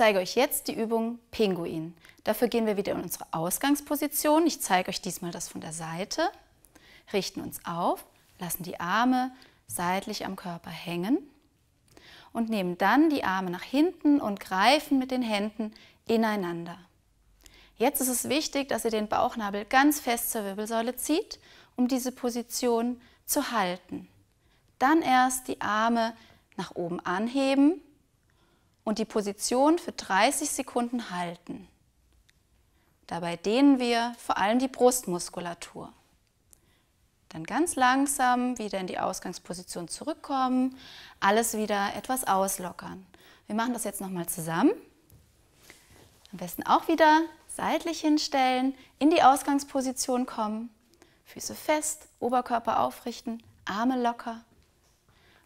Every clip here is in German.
zeige euch jetzt die Übung Pinguin. Dafür gehen wir wieder in unsere Ausgangsposition. Ich zeige euch diesmal das von der Seite. Richten uns auf, lassen die Arme seitlich am Körper hängen und nehmen dann die Arme nach hinten und greifen mit den Händen ineinander. Jetzt ist es wichtig, dass ihr den Bauchnabel ganz fest zur Wirbelsäule zieht, um diese Position zu halten. Dann erst die Arme nach oben anheben und die Position für 30 Sekunden halten. Dabei dehnen wir vor allem die Brustmuskulatur. Dann ganz langsam wieder in die Ausgangsposition zurückkommen, alles wieder etwas auslockern. Wir machen das jetzt nochmal zusammen. Am besten auch wieder seitlich hinstellen, in die Ausgangsposition kommen, Füße fest, Oberkörper aufrichten, Arme locker.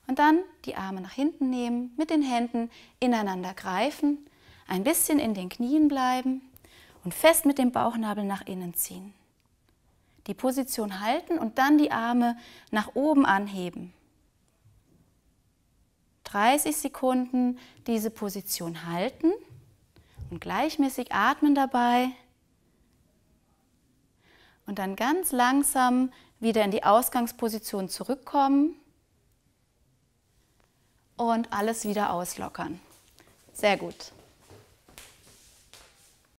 Und dann die Arme nach hinten nehmen, mit den Händen ineinander greifen, ein bisschen in den Knien bleiben und fest mit dem Bauchnabel nach innen ziehen. Die Position halten und dann die Arme nach oben anheben. 30 Sekunden diese Position halten und gleichmäßig atmen dabei und dann ganz langsam wieder in die Ausgangsposition zurückkommen und alles wieder auslockern. Sehr gut.